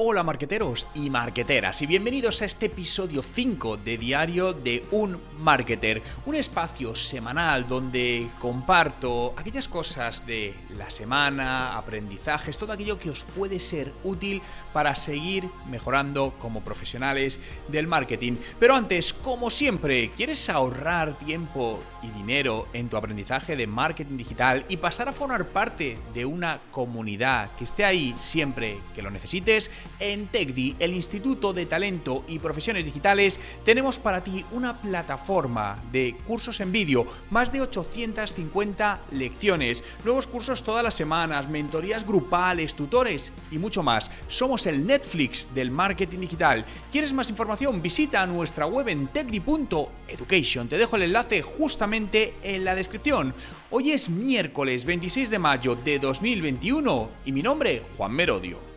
Hola marqueteros y marqueteras y bienvenidos a este episodio 5 de Diario de un Marketer, un espacio semanal donde comparto aquellas cosas de la semana, aprendizajes, todo aquello que os puede ser útil para seguir mejorando como profesionales del marketing. Pero antes, como siempre, ¿quieres ahorrar tiempo y dinero en tu aprendizaje de marketing digital y pasar a formar parte de una comunidad que esté ahí siempre que lo necesites? En Tecdi, el Instituto de Talento y Profesiones Digitales, tenemos para ti una plataforma de cursos en vídeo, más de 850 lecciones, nuevos cursos todas las semanas, mentorías grupales, tutores y mucho más. Somos el Netflix del marketing digital. ¿Quieres más información? Visita nuestra web en tecdi.education Te dejo el enlace justamente en la descripción. Hoy es miércoles 26 de mayo de 2021 y mi nombre, Juan Merodio.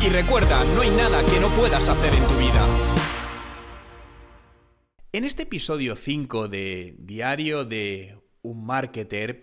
Y recuerda, no hay nada que no puedas hacer en tu vida. En este episodio 5 de Diario de un Marketer,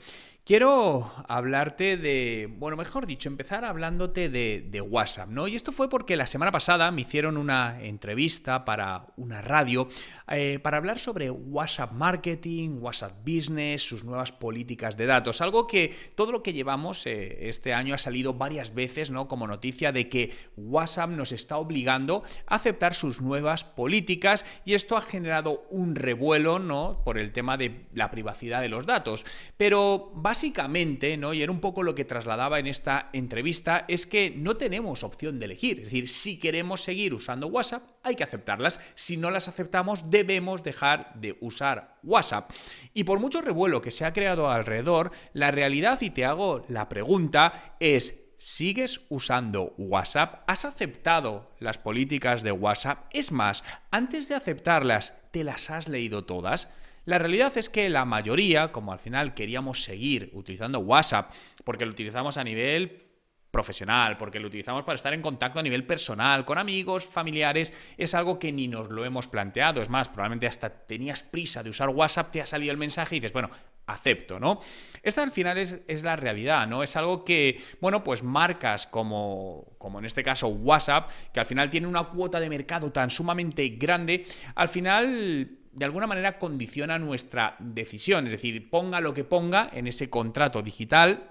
Quiero hablarte de, bueno, mejor dicho, empezar hablándote de, WhatsApp, ¿no? Y esto fue porque la semana pasada me hicieron una entrevista para una radio eh, para hablar sobre WhatsApp Marketing, WhatsApp Business, sus nuevas políticas de datos, algo que todo lo que llevamos eh, este año ha salido varias veces, ¿no? Como noticia de que WhatsApp nos está obligando a aceptar sus nuevas políticas y esto ha generado un revuelo, ¿no? Por el tema de la privacidad de los datos. Pero básicamente básicamente, ¿no? Y era un poco lo que trasladaba en esta entrevista, es que no tenemos opción de elegir. Es decir, si queremos seguir usando WhatsApp, hay que aceptarlas. Si no las aceptamos, debemos dejar de usar WhatsApp. Y por mucho revuelo que se ha creado alrededor, la realidad, y te hago la pregunta, es, ¿Sigues usando WhatsApp? ¿Has aceptado las políticas de WhatsApp? Es más, antes de aceptarlas, ¿te las has leído todas? La realidad es que la mayoría, como al final queríamos seguir utilizando WhatsApp, porque lo utilizamos a nivel profesional, porque lo utilizamos para estar en contacto a nivel personal, con amigos, familiares, es algo que ni nos lo hemos planteado. Es más, probablemente hasta tenías prisa de usar WhatsApp, te ha salido el mensaje y dices, bueno, acepto, ¿no? Esta al final es, la realidad, ¿no? Es algo que, bueno, pues marcas como, como en este caso WhatsApp, que al final tiene una cuota de mercado tan sumamente grande, al final de alguna manera condiciona nuestra decisión. Es decir, ponga lo que ponga en ese contrato digital,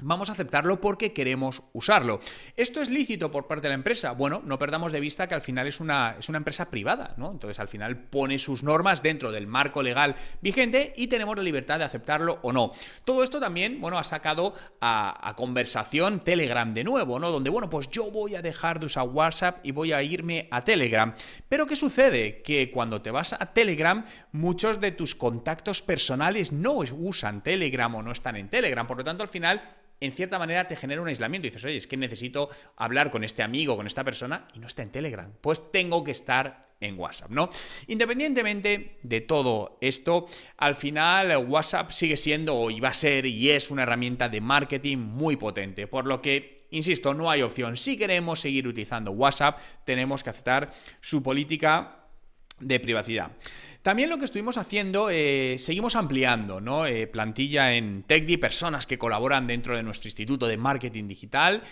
vamos a aceptarlo porque queremos usarlo. ¿Esto es lícito por parte de la empresa? Bueno, no perdamos de vista que al final es una, es una empresa privada, ¿no? Entonces al final pone sus normas dentro del marco legal vigente y tenemos la libertad de aceptarlo o no. Todo esto también, bueno, ha sacado a, a conversación Telegram de nuevo, ¿no? Donde, bueno, pues yo voy a dejar de usar WhatsApp y voy a irme a Telegram. Pero ¿qué sucede? Que cuando te vas a Telegram, muchos de tus contactos personales no usan Telegram o no están en Telegram. Por lo tanto, al final en cierta manera te genera un aislamiento. Y dices, oye, es que necesito hablar con este amigo, con esta persona, y no está en Telegram. Pues tengo que estar en WhatsApp, ¿no? Independientemente de todo esto, al final WhatsApp sigue siendo y va a ser y es una herramienta de marketing muy potente, por lo que... Insisto, no hay opción. Si queremos seguir utilizando WhatsApp, tenemos que aceptar su política de privacidad. También lo que estuvimos haciendo, eh, seguimos ampliando, ¿no? Eh, plantilla en TechDi, personas que colaboran dentro de nuestro Instituto de Marketing Digital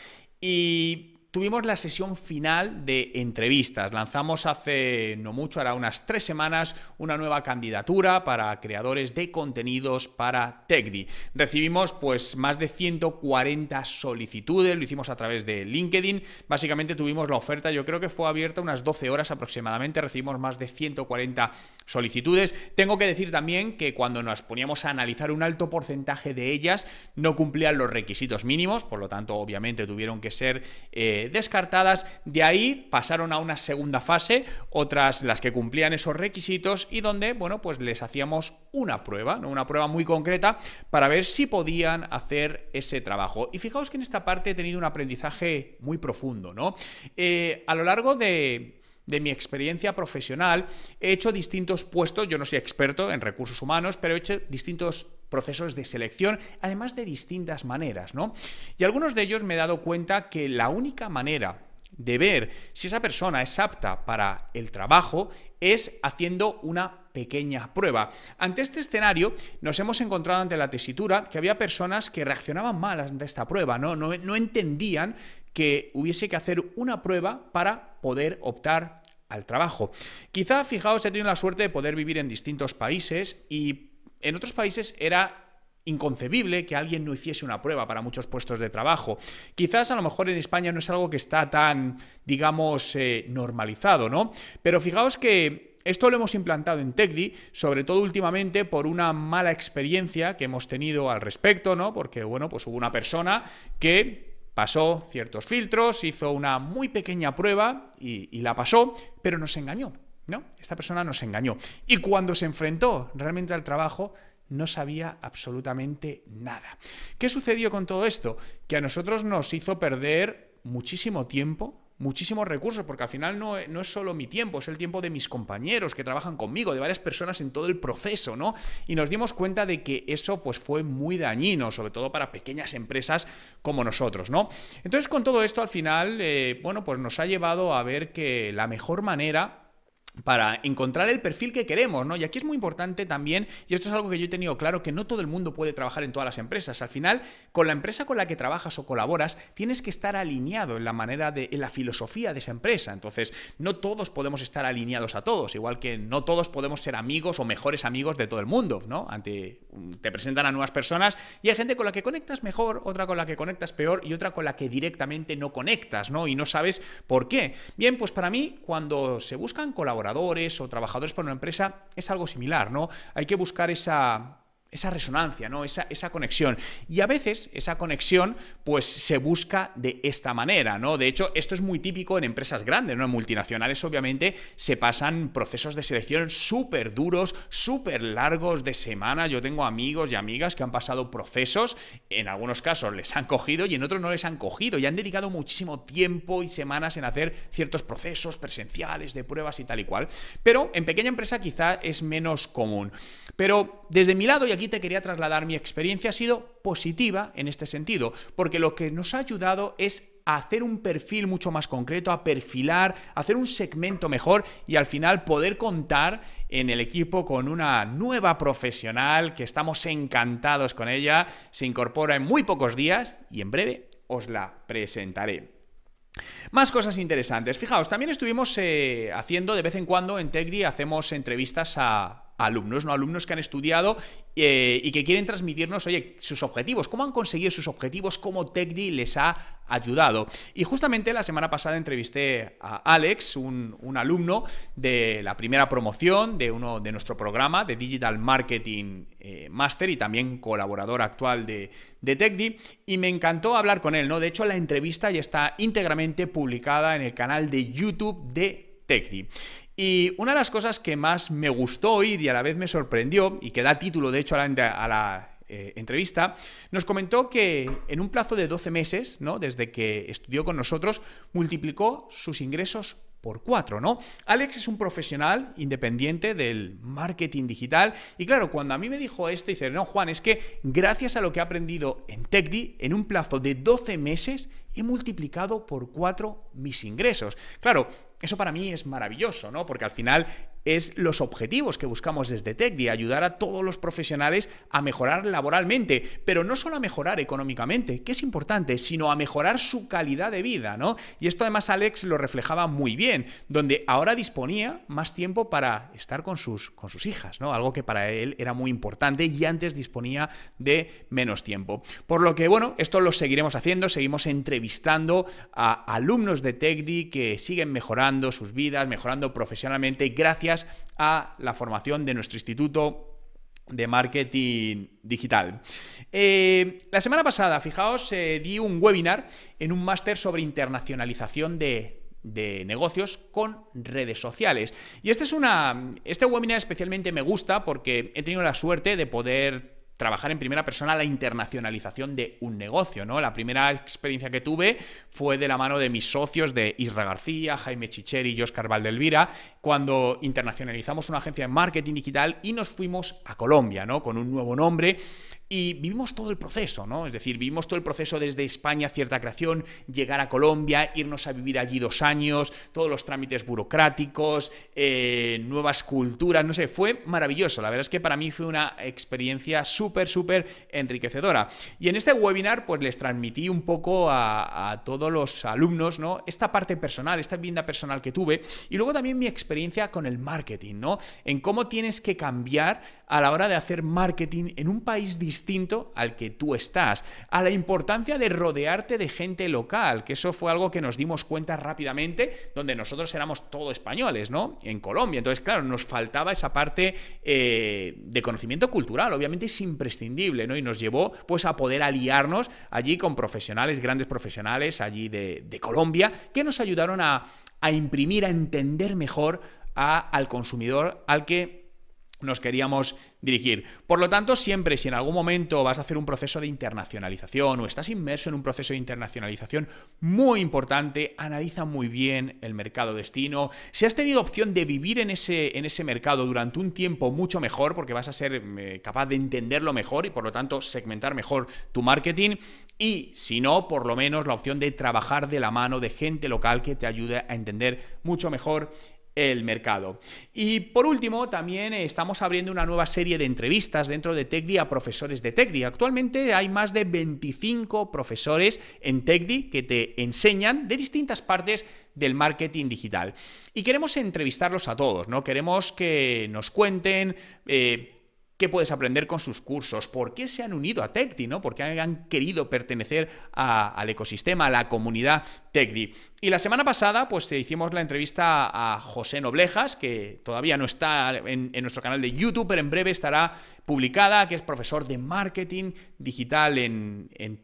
y tuvimos la sesión final de entrevistas. Lanzamos hace no mucho, ahora unas tres semanas, una nueva candidatura para creadores de contenidos para TechDi. Recibimos pues más de 140 solicitudes, lo hicimos a través de LinkedIn. Básicamente tuvimos la oferta, yo creo que fue abierta unas 12 horas aproximadamente, recibimos más de 140 solicitudes. Tengo que decir también que cuando nos poníamos a analizar un alto porcentaje de ellas no cumplían los requisitos mínimos, por lo tanto obviamente tuvieron que ser eh, descartadas. De ahí pasaron a una segunda fase, otras las que cumplían esos requisitos y donde, bueno, pues les hacíamos una prueba, ¿no? una prueba muy concreta para ver si podían hacer ese trabajo. Y fijaos que en esta parte he tenido un aprendizaje muy profundo, ¿no? Eh, a lo largo de de mi experiencia profesional, he hecho distintos puestos, yo no soy experto en recursos humanos, pero he hecho distintos procesos de selección, además de distintas maneras, ¿no? Y algunos de ellos me he dado cuenta que la única manera de ver si esa persona es apta para el trabajo es haciendo una pequeña prueba. Ante este escenario nos hemos encontrado ante la tesitura que había personas que reaccionaban mal ante esta prueba, no, no, no entendían que hubiese que hacer una prueba para poder optar al trabajo. Quizá, fijaos, he tenido la suerte de poder vivir en distintos países y en otros países era inconcebible que alguien no hiciese una prueba para muchos puestos de trabajo. Quizás a lo mejor en España no es algo que está tan, digamos, eh, normalizado, ¿no? Pero fijaos que esto lo hemos implantado en TECDI, sobre todo últimamente por una mala experiencia que hemos tenido al respecto, ¿no? Porque, bueno, pues hubo una persona que Pasó ciertos filtros, hizo una muy pequeña prueba y, la pasó, pero nos engañó, ¿no? Esta persona nos engañó. Y cuando se enfrentó realmente al trabajo, no sabía absolutamente nada. ¿Qué sucedió con todo esto? Que a nosotros nos hizo perder muchísimo tiempo, muchísimos recursos, porque al final no, es solo mi tiempo, es el tiempo de mis compañeros que trabajan conmigo, de varias personas en todo el proceso, ¿no? Y nos dimos cuenta de que eso pues fue muy dañino, sobre todo para pequeñas empresas como nosotros, ¿no? Entonces con todo esto al final, eh, bueno, pues nos ha llevado a ver que la mejor manera para encontrar el perfil que queremos, ¿no? Y aquí es muy importante también, y esto es algo que yo he tenido claro, que no todo el mundo puede trabajar en todas las empresas. Al final, con la empresa con la que trabajas o colaboras, tienes que estar alineado en la manera de, la filosofía de esa empresa. Entonces, no todos podemos estar alineados a todos, igual que no todos podemos ser amigos o mejores amigos de todo el mundo, ¿no? Ante, mm, te presentan a nuevas personas y hay gente con la que conectas mejor, otra con la que conectas peor y otra con la que directamente no conectas, ¿no? Y no sabes por qué. Bien, pues para mí, cuando se buscan colaborar o trabajadores para una empresa es algo similar, ¿no? Hay que buscar esa esa resonancia, ¿no? Esa, esa, conexión. Y a veces esa conexión pues se busca de esta manera, ¿no? De hecho, esto es muy típico en empresas grandes, ¿no? En multinacionales obviamente se pasan procesos de selección súper duros, súper largos de semana. Yo tengo amigos y amigas que han pasado procesos, en algunos casos les han cogido y en otros no les han cogido y han dedicado muchísimo tiempo y semanas en hacer ciertos procesos presenciales de pruebas y tal y cual. Pero en pequeña empresa quizá es menos común. Pero desde mi lado y aquí te quería trasladar, mi experiencia ha sido positiva en este sentido, porque lo que nos ha ayudado es a hacer un perfil mucho más concreto, a perfilar, hacer un segmento mejor y al final poder contar en el equipo con una nueva profesional que estamos encantados con ella, se incorpora en muy pocos días y en breve os la presentaré. Más cosas interesantes. Fijaos, también estuvimos eh, haciendo de vez en cuando en TechDi hacemos entrevistas a alumnos, ¿no? Alumnos que han estudiado eh, y que quieren transmitirnos, oye, sus objetivos, cómo han conseguido sus objetivos, cómo TechDi les ha ayudado. Y justamente la semana pasada entrevisté a Alex, un, alumno de la primera promoción de uno de nuestro programa de Digital Marketing eh, Master y también colaborador actual de, de TechDi, y me encantó hablar con él, ¿no? De hecho, la entrevista ya está íntegramente publicada en el canal de YouTube de TechDi. Y una de las cosas que más me gustó oír y a la vez me sorprendió, y que da título de hecho a la, eh, entrevista, nos comentó que en un plazo de 12 meses, ¿no? desde que estudió con nosotros, multiplicó sus ingresos por cuatro, ¿no? Alex es un profesional independiente del marketing digital y claro, cuando a mí me dijo esto, dice, no, Juan, es que gracias a lo que he aprendido en TechDi, en un plazo de 12 meses, he multiplicado por cuatro mis ingresos. Claro, eso para mí es maravilloso, ¿no? Porque al final es los objetivos que buscamos desde TechDi, ayudar a todos los profesionales a mejorar laboralmente, pero no solo a mejorar económicamente, que es importante, sino a mejorar su calidad de vida, ¿no? Y esto además Alex lo reflejaba muy bien, donde ahora disponía más tiempo para estar con sus, con sus hijas, ¿no? Algo que para él era muy importante y antes disponía de menos tiempo. Por lo que, bueno, esto lo seguiremos haciendo, seguimos entrevistando a alumnos de TechDi que siguen mejorando sus vidas, mejorando profesionalmente, gracias a la formación de nuestro instituto de marketing digital. Eh, la semana pasada, fijaos, eh, di un webinar en un máster sobre internacionalización de, negocios con redes sociales. Y este es una, este webinar especialmente me gusta porque he tenido la suerte de poder trabajar en primera persona la internacionalización de un negocio, ¿no? La primera experiencia que tuve fue de la mano de mis socios de Isra García, Jaime Chicheri y Oscar Valdelvira, cuando internacionalizamos una agencia de marketing digital y nos fuimos a Colombia, ¿no? Con un nuevo nombre y vivimos todo el proceso, ¿no? Es decir, vivimos todo el proceso desde España, cierta creación, llegar a Colombia, irnos a vivir allí dos años, todos los trámites burocráticos, eh, nuevas culturas, no sé, fue maravilloso. La verdad es que para mí fue una experiencia súper, súper enriquecedora. Y en este webinar, pues les transmití un poco a, a todos los alumnos, ¿no? Esta parte personal, esta vivienda personal que tuve, y luego también mi experiencia con el marketing, ¿no? En cómo tienes que cambiar a la hora de hacer marketing en un país distinto distinto al que tú estás, a la importancia de rodearte de gente local, que eso fue algo que nos dimos cuenta rápidamente, donde nosotros éramos todo españoles, ¿no? En Colombia. Entonces, claro, nos faltaba esa parte eh, de conocimiento cultural, obviamente es imprescindible, ¿no? Y nos llevó pues a poder aliarnos allí con profesionales, grandes profesionales allí de, Colombia, que nos ayudaron a, imprimir, a entender mejor al consumidor al que nos queríamos dirigir. Por lo tanto, siempre si en algún momento vas a hacer un proceso de internacionalización o estás inmerso en un proceso de internacionalización muy importante, analiza muy bien el mercado destino. Si has tenido opción de vivir en ese, en ese mercado durante un tiempo mucho mejor, porque vas a ser eh, capaz de entenderlo mejor y por lo tanto segmentar mejor tu marketing. Y si no, por lo menos la opción de trabajar de la mano de gente local que te ayude a entender mucho mejor el mercado. Y por último, también eh, estamos abriendo una nueva serie de entrevistas dentro de TECDI a profesores de TECDI. Actualmente hay más de 25 profesores en TECDI que te enseñan de distintas partes del marketing digital. Y queremos entrevistarlos a todos, ¿no? Queremos que nos cuenten eh, ¿Qué puedes aprender con sus cursos? ¿Por qué se han unido a TechDi? ¿no? ¿Por qué han querido pertenecer al ecosistema, a la comunidad TechDi? Y la semana pasada, pues hicimos la entrevista a José Noblejas, que todavía no está en, nuestro canal de YouTube, pero en breve estará publicada, que es profesor de marketing digital en, en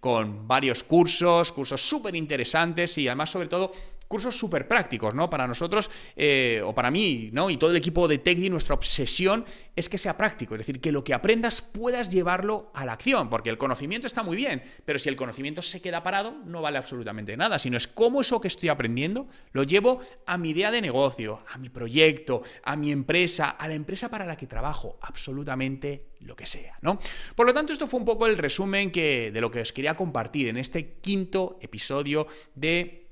con varios cursos, cursos súper interesantes y además, sobre todo, cursos súper prácticos, ¿no? Para nosotros, eh, o para mí, ¿no? Y todo el equipo de TechDi, nuestra obsesión es que sea práctico, es decir, que lo que aprendas puedas llevarlo a la acción, porque el conocimiento está muy bien, pero si el conocimiento se queda parado, no vale absolutamente nada, sino es cómo eso que estoy aprendiendo lo llevo a mi idea de negocio, a mi proyecto, a mi empresa, a la empresa para la que trabajo, absolutamente lo que sea, ¿no? Por lo tanto, esto fue un poco el resumen que, de lo que os quería compartir en este quinto episodio de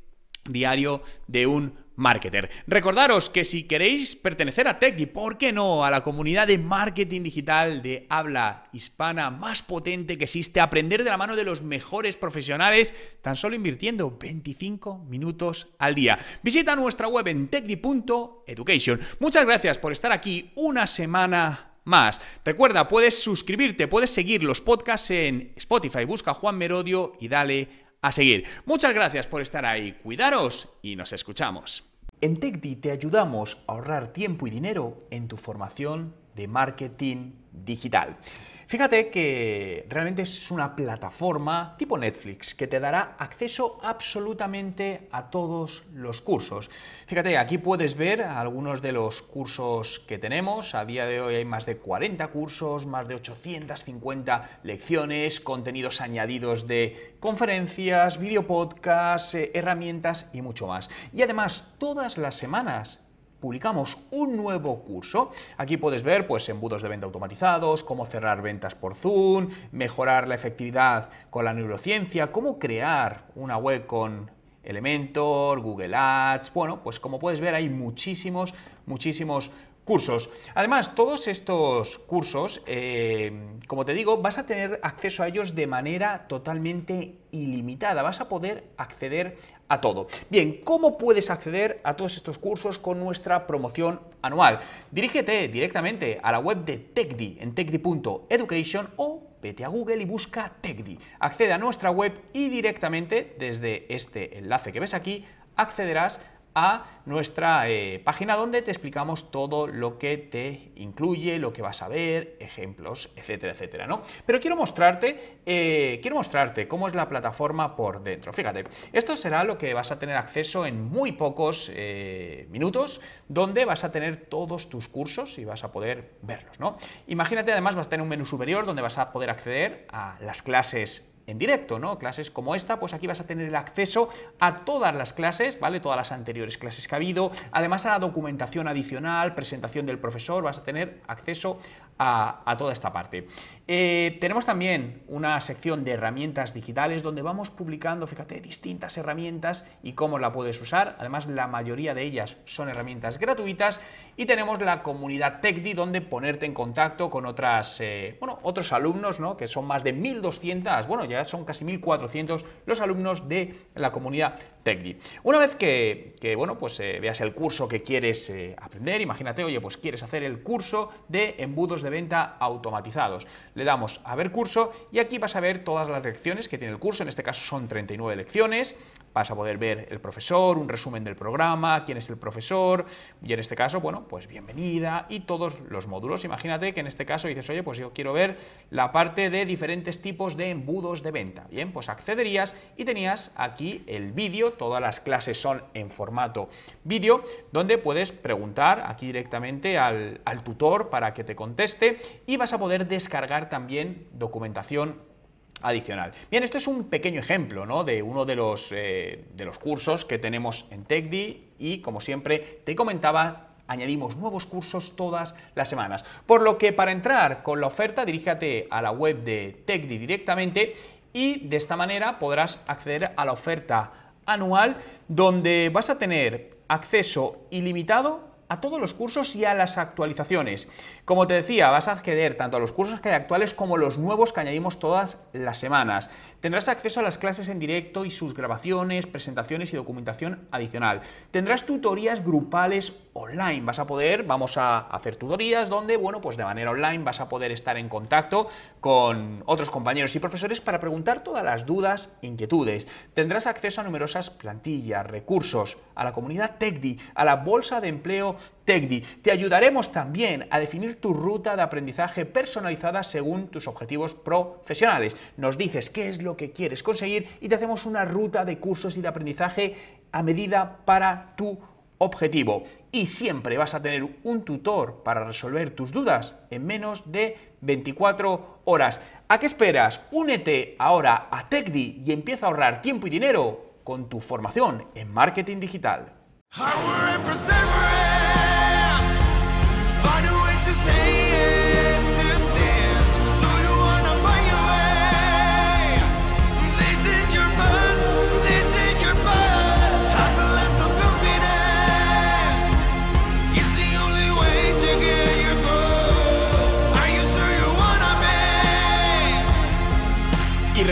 diario de un marketer. Recordaros que si queréis pertenecer a Tech por qué no a la comunidad de marketing digital de habla hispana más potente que existe, aprender de la mano de los mejores profesionales tan solo invirtiendo 25 minutos al día. Visita nuestra web en techdi.education. Muchas gracias por estar aquí una semana más. Recuerda, puedes suscribirte, puedes seguir los podcasts en Spotify, busca Juan Merodio y dale a seguir. Muchas gracias por estar ahí, cuidaros y nos escuchamos. En TechDi te ayudamos a ahorrar tiempo y dinero en tu formación de marketing digital. Fíjate que realmente es una plataforma tipo Netflix que te dará acceso absolutamente a todos los cursos. Fíjate, aquí puedes ver algunos de los cursos que tenemos. A día de hoy hay más de 40 cursos, más de 850 lecciones, contenidos añadidos de conferencias, videopodcasts, eh, herramientas y mucho más. Y además, todas las semanas publicamos un nuevo curso. Aquí puedes ver pues embudos de venta automatizados, cómo cerrar ventas por Zoom, mejorar la efectividad con la neurociencia, cómo crear una web con Elementor, Google Ads, bueno, pues como puedes ver hay muchísimos, muchísimos cursos. Además, todos estos cursos, eh, como te digo, vas a tener acceso a ellos de manera totalmente ilimitada, vas a poder acceder a todo. Bien, ¿cómo puedes acceder a todos estos cursos con nuestra promoción anual? Dirígete directamente a la web de TechDi en techdi.education o vete a Google y busca TechDi. Accede a nuestra web y directamente desde este enlace que ves aquí accederás a nuestra eh, página donde te explicamos todo lo que te incluye, lo que vas a ver, ejemplos, etcétera, etcétera, ¿no? Pero quiero mostrarte, eh, quiero mostrarte cómo es la plataforma por dentro. Fíjate, esto será lo que vas a tener acceso en muy pocos eh, minutos, donde vas a tener todos tus cursos y vas a poder verlos, ¿no? Imagínate, además, vas a tener un menú superior donde vas a poder acceder a las clases en directo, ¿no? Clases como esta, pues aquí vas a tener el acceso a todas las clases, ¿vale? Todas las anteriores clases que ha habido, además a la documentación adicional, presentación del profesor, vas a tener acceso a, toda esta parte. Eh, tenemos también una sección de herramientas digitales donde vamos publicando, fíjate, distintas herramientas y cómo la puedes usar. Además, la mayoría de ellas son herramientas gratuitas. Y tenemos la comunidad TechDi donde ponerte en contacto con otras, eh, bueno, otros alumnos, ¿no? que son más de 1.200, bueno, ya son casi 1.400 los alumnos de la comunidad TechDi. Una vez que, bueno, pues eh, veas el curso que quieres aprender, imagínate, oye, pues quieres hacer el curso de embudos de de venta automatizados. Le damos a ver curso y aquí vas a ver todas las lecciones que tiene el curso, en este caso son 39 lecciones, vas a poder ver el profesor, un resumen del programa, quién es el profesor, y en este caso, bueno, pues bienvenida y todos los módulos. Imagínate que en este caso dices, oye, pues yo quiero ver la parte de diferentes tipos de embudos de venta. Bien, pues accederías y tenías aquí el vídeo, todas las clases son en formato vídeo, donde puedes preguntar aquí directamente al, al tutor para que te conteste este y vas a poder descargar también documentación adicional. Bien, este es un pequeño ejemplo de uno de los, eh, de los cursos que tenemos en TechDi y como siempre te comentaba añadimos nuevos cursos todas las semanas. Por lo que para entrar con la oferta diríjate a la web de TechDi directamente y de esta manera podrás acceder a la oferta anual donde vas a tener acceso ilimitado a todos los cursos y a las actualizaciones. Como te decía, vas a acceder tanto a los cursos que hay actuales como los nuevos que añadimos todas las semanas. Tendrás acceso a las clases en directo y sus grabaciones, presentaciones y documentación adicional. Tendrás tutorías grupales online. Vas a poder, vamos a hacer tutorías donde, bueno, pues de manera online vas a poder estar en contacto con otros compañeros y profesores para preguntar todas las dudas inquietudes. Tendrás acceso a numerosas plantillas, recursos, a la comunidad TECDI, a la bolsa de empleo TECDI. Te ayudaremos también a definir tu ruta de aprendizaje personalizada según tus objetivos profesionales. Nos dices qué es lo que quieres conseguir y te hacemos una ruta de cursos y de aprendizaje a medida para tu objetivo y siempre vas a tener un tutor para resolver tus dudas en menos de 24 horas. ¿A qué esperas? Únete ahora a TechDi y empieza a ahorrar tiempo y dinero con tu formación en marketing digital.